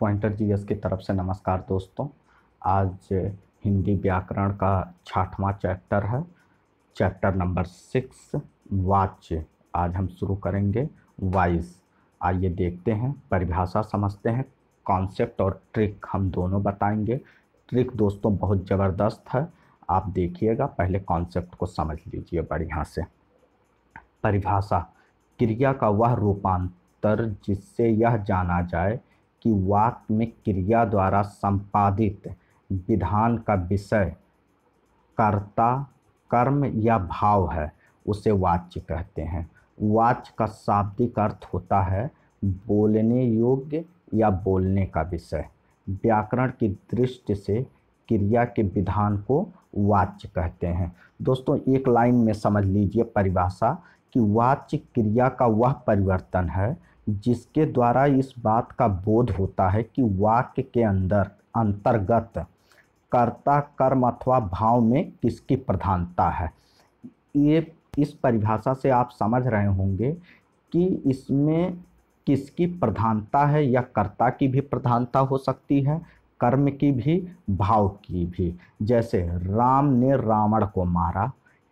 pointer GS की तरफ से नमस्कार दोस्तों आज हिंदी व्याकरण का छठवां चैप्टर है चैप्टर नंबर सिक्स वाच्य आज हम शुरू करेंगे वाइस आइए देखते हैं परिभाषा समझते हैं कॉन्सेप्ट और ट्रिक हम दोनों बताएंगे ट्रिक दोस्तों बहुत ज़बरदस्त है आप देखिएगा पहले कॉन्सेप्ट को समझ लीजिए बढ़िया से परिभाषा क्रिया का वह रूपांतर जिससे यह जाना जाए कि वाक्य में क्रिया द्वारा संपादित विधान का विषय कर्ता कर्म या भाव है उसे वाच्य कहते हैं वाच्य का शाब्दिक अर्थ होता है बोलने योग्य या बोलने का विषय व्याकरण की दृष्टि से क्रिया के विधान को वाच्य कहते हैं दोस्तों एक लाइन में समझ लीजिए परिभाषा कि वाच्य क्रिया का वह परिवर्तन है जिसके द्वारा इस बात का बोध होता है कि वाक्य के अंदर अंतर्गत कर्ता कर्म अथवा भाव में किसकी प्रधानता है ये इस परिभाषा से आप समझ रहे होंगे कि इसमें किसकी प्रधानता है या कर्ता की भी प्रधानता हो सकती है कर्म की भी भाव की भी जैसे राम ने रावण को मारा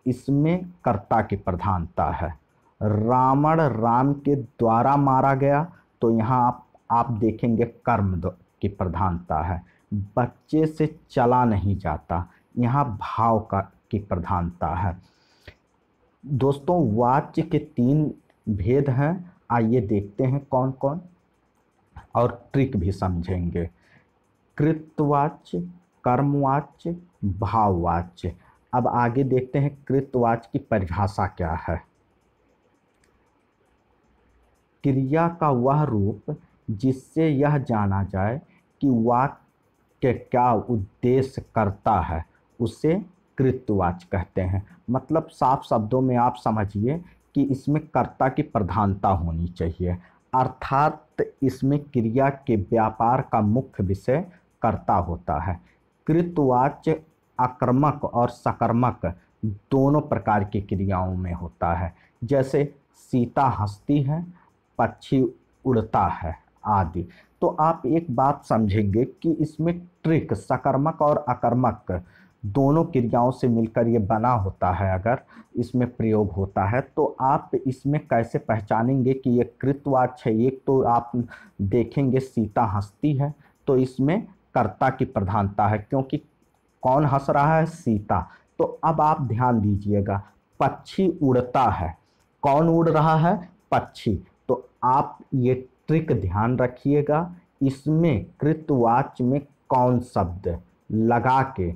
इसमें कर्ता की प्रधानता है रावण राम के द्वारा मारा गया तो यहाँ आप आप देखेंगे कर्म की प्रधानता है बच्चे से चला नहीं जाता यहाँ भाव का की प्रधानता है दोस्तों वाच्य के तीन भेद हैं आइए देखते हैं कौन कौन और ट्रिक भी समझेंगे कृतवाच्य कर्मवाच्य भाववाच्य अब आगे देखते हैं कृतवाच्य की परिभाषा क्या है क्रिया का वह रूप जिससे यह जाना जाए कि वाक्य क्या उद्देश्य करता है उसे कृतवाच कहते हैं मतलब साफ शब्दों में आप समझिए कि इसमें कर्ता की प्रधानता होनी चाहिए अर्थात इसमें क्रिया के व्यापार का मुख्य विषय कर्ता होता है कृतवाच आक्रमक और सकर्मक दोनों प्रकार की क्रियाओं में होता है जैसे सीता हंसती है पक्षी उड़ता है आदि तो आप एक बात समझेंगे कि इसमें ट्रिक सकर्मक और अकर्मक दोनों क्रियाओं से मिलकर ये बना होता है अगर इसमें प्रयोग होता है तो आप इसमें कैसे पहचानेंगे कि ये कृतवाच है एक तो आप देखेंगे सीता हंसती है तो इसमें कर्ता की प्रधानता है क्योंकि कौन हंस रहा है सीता तो अब आप ध्यान दीजिएगा पक्षी उड़ता है कौन उड़ रहा है पक्षी आप ये ट्रिक ध्यान रखिएगा इसमें कृतवाच में कौन शब्द लगा के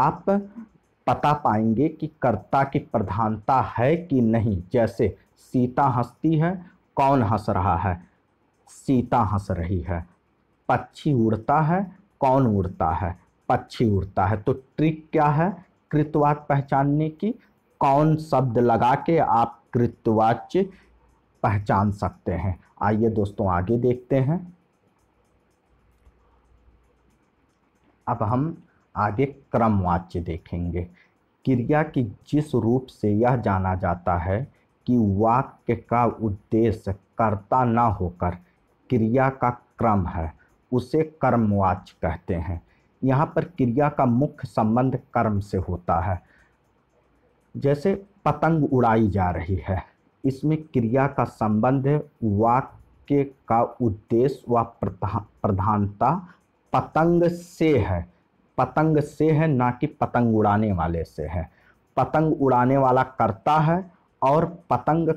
आप पता पाएंगे कि कर्ता की प्रधानता है कि नहीं जैसे सीता हंसती है कौन हंस रहा है सीता हंस रही है पक्षी उड़ता है कौन उड़ता है पक्षी उड़ता है तो ट्रिक क्या है कृतवाच पहचानने की कौन शब्द लगा के आप कृतवाच्य पहचान सकते हैं आइए दोस्तों आगे देखते हैं अब हम आगे क्रमवाच्य देखेंगे क्रिया की जिस रूप से यह जाना जाता है कि वाक्य का उद्देश्य कर्ता न होकर क्रिया का क्रम है उसे कर्मवाच्य कहते हैं यहाँ पर क्रिया का मुख्य संबंध कर्म से होता है जैसे पतंग उड़ाई जा रही है इसमें क्रिया का संबंध वाक्य का उद्देश्य व प्रधानता पतंग से है पतंग से है ना कि पतंग उड़ाने वाले से है पतंग उड़ाने वाला करता है और पतंग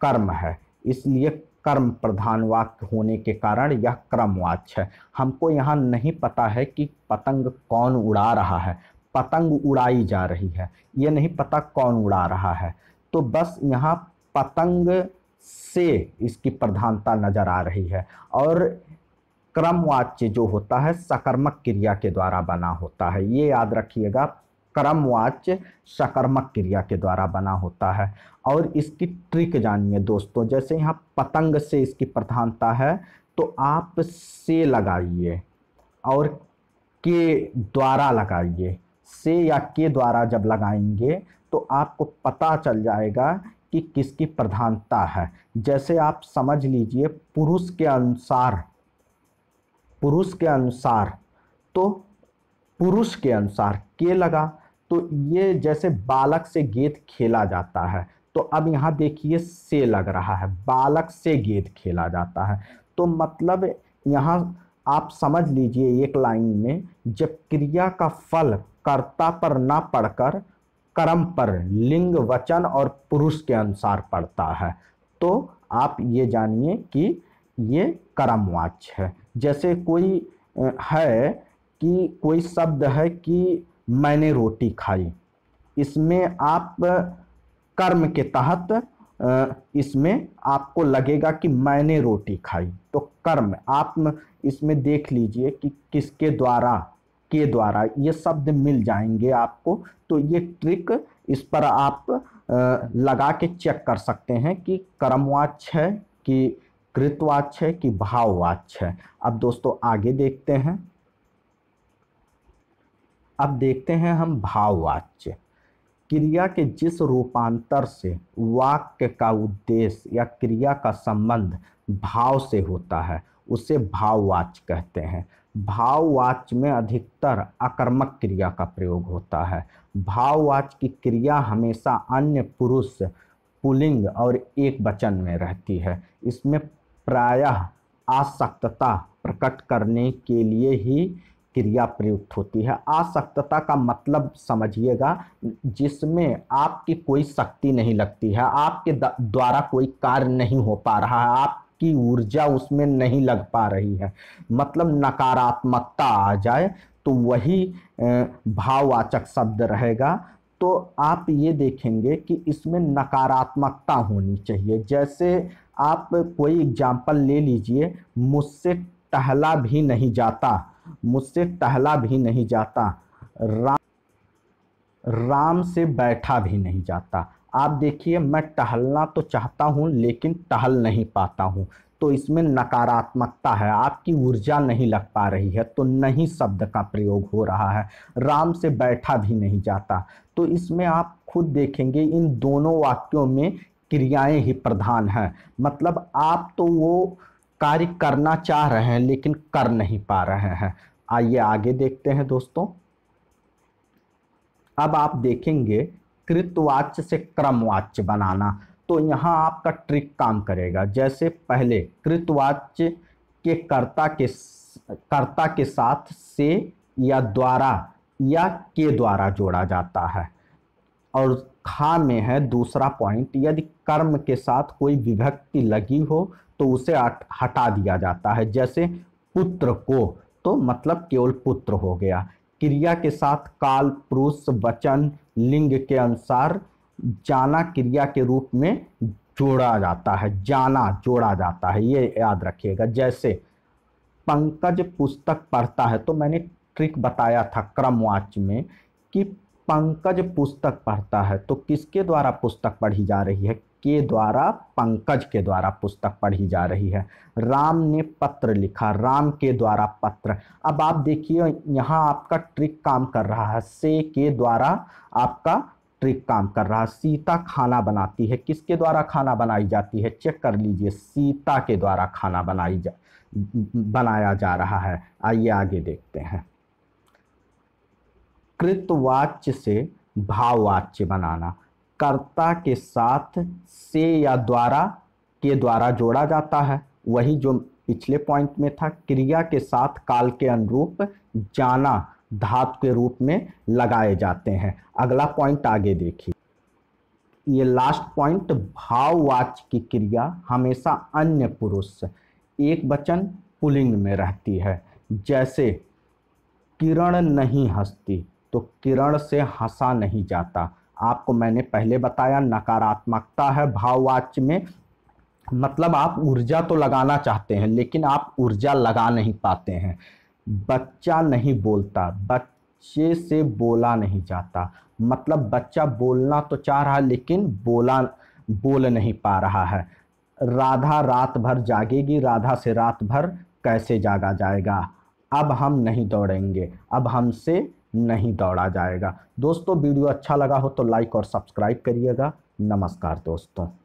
कर्म है इसलिए कर्म प्रधान वाक्य होने के कारण यह क्रम वाच्य है हमको यहाँ नहीं पता है कि पतंग कौन उड़ा रहा है पतंग उड़ाई जा रही है ये नहीं पता कौन उड़ा रहा है तो बस यहाँ पतंग से इसकी प्रधानता नज़र आ रही है और क्रमवाच्य जो होता है सकर्मक क्रिया के द्वारा बना होता है ये याद रखिएगा क्रमवाच्य सकर्मक क्रिया के द्वारा बना होता है और इसकी ट्रिक जानिए दोस्तों जैसे यहाँ पतंग से इसकी प्रधानता है तो आप से लगाइए और के द्वारा लगाइए से या के द्वारा जब लगाएंगे तो आपको पता चल जाएगा कि किसकी प्रधानता है जैसे आप समझ लीजिए पुरुष के अनुसार पुरुष के अनुसार तो पुरुष के अनुसार के लगा तो ये जैसे बालक से गेंद खेला जाता है तो अब यहाँ देखिए से लग रहा है बालक से गेंद खेला जाता है तो मतलब यहाँ आप समझ लीजिए एक लाइन में जब क्रिया का फल कर्ता पर ना पड़कर कर्म पर लिंग वचन और पुरुष के अनुसार पड़ता है तो आप ये जानिए कि ये कर्मवाच है जैसे कोई है कि कोई शब्द है कि मैंने रोटी खाई इसमें आप कर्म के तहत इसमें आपको लगेगा कि मैंने रोटी खाई तो कर्म आप इसमें देख लीजिए कि किसके द्वारा के द्वारा ये शब्द मिल जाएंगे आपको तो ये ट्रिक इस पर आप लगा के चेक कर सकते हैं कि कर्मवाच है कि कृतवाच है कि भाववाच है अब दोस्तों आगे देखते हैं अब देखते हैं हम भाववाच्य क्रिया के जिस रूपांतर से वाक्य का उद्देश्य या क्रिया का संबंध भाव से होता है उसे भाववाच कहते हैं भाववाच में अधिकतर आकर्मक क्रिया का प्रयोग होता है भाववाच की क्रिया हमेशा अन्य पुरुष पुलिंग और एक वचन में रहती है इसमें प्रायः आसक्तता प्रकट करने के लिए ही क्रिया प्रयुक्त होती है आसक्तता का मतलब समझिएगा जिसमें आपकी कोई शक्ति नहीं लगती है आपके द्वारा कोई कार्य नहीं हो पा रहा है आप की ऊर्जा उसमें नहीं लग पा रही है मतलब नकारात्मकता आ जाए तो वही भाववाचक शब्द रहेगा तो आप ये देखेंगे कि इसमें नकारात्मकता होनी चाहिए जैसे आप कोई एग्जाम्पल ले लीजिए मुझसे टहला भी नहीं जाता मुझसे टहला भी नहीं जाता राम राम से बैठा भी नहीं जाता आप देखिए मैं टहलना तो चाहता हूँ लेकिन टहल नहीं पाता हूँ तो इसमें नकारात्मकता है आपकी ऊर्जा नहीं लग पा रही है तो नहीं शब्द का प्रयोग हो रहा है राम से बैठा भी नहीं जाता तो इसमें आप खुद देखेंगे इन दोनों वाक्यों में क्रियाएं ही प्रधान हैं मतलब आप तो वो कार्य करना चाह रहे हैं लेकिन कर नहीं पा रहे हैं आइए आगे देखते हैं दोस्तों अब आप देखेंगे कृतवाच्य से क्रमवाच्य बनाना तो यहाँ आपका ट्रिक काम करेगा जैसे पहले कृतवाच्य के कर्ता के कर्ता के साथ से या द्वारा या के द्वारा जोड़ा जाता है और खा में है दूसरा पॉइंट यदि कर्म के साथ कोई विभक्ति लगी हो तो उसे हटा दिया जाता है जैसे पुत्र को तो मतलब केवल पुत्र हो गया क्रिया के साथ काल पुरुष वचन लिंग के अनुसार जाना क्रिया के रूप में जोड़ा जाता है जाना जोड़ा जाता है ये याद रखिएगा जैसे पंकज पुस्तक पढ़ता है तो मैंने ट्रिक बताया था क्रमवाच में कि पंकज पुस्तक पढ़ता है तो किसके द्वारा पुस्तक पढ़ी जा रही है के द्वारा पंकज के द्वारा पुस्तक पढ़ी जा रही है राम ने पत्र लिखा राम के द्वारा पत्र अब आप देखिए यहाँ आपका ट्रिक काम कर रहा है से के द्वारा आपका ट्रिक काम कर रहा है सीता खाना बनाती है किसके द्वारा खाना बनाई जाती है चेक कर लीजिए सीता के द्वारा खाना बनाई जा बनाया जा रहा है आइए आगे देखते हैं कृतवाच्य से भाववाच्य बनाना कर्ता के साथ से या द्वारा के द्वारा जोड़ा जाता है वही जो पिछले पॉइंट में था क्रिया के साथ काल के अनुरूप जाना धातु के रूप में लगाए जाते हैं अगला पॉइंट आगे देखिए ये लास्ट पॉइंट भाववाच की क्रिया हमेशा अन्य पुरुष एक वचन पुलिंग में रहती है जैसे किरण नहीं हंसती तो किरण से हंसा नहीं जाता आपको मैंने पहले बताया नकारात्मकता है भाववाच्य में मतलब आप ऊर्जा तो लगाना चाहते हैं लेकिन आप ऊर्जा लगा नहीं पाते हैं बच्चा नहीं बोलता बच्चे से बोला नहीं जाता मतलब बच्चा बोलना तो चाह रहा है लेकिन बोला बोल नहीं पा रहा है राधा रात भर जागेगी राधा से रात भर कैसे जागा जाएगा अब हम नहीं दौड़ेंगे अब हमसे नहीं दौड़ा जाएगा दोस्तों वीडियो अच्छा लगा हो तो लाइक और सब्सक्राइब करिएगा नमस्कार दोस्तों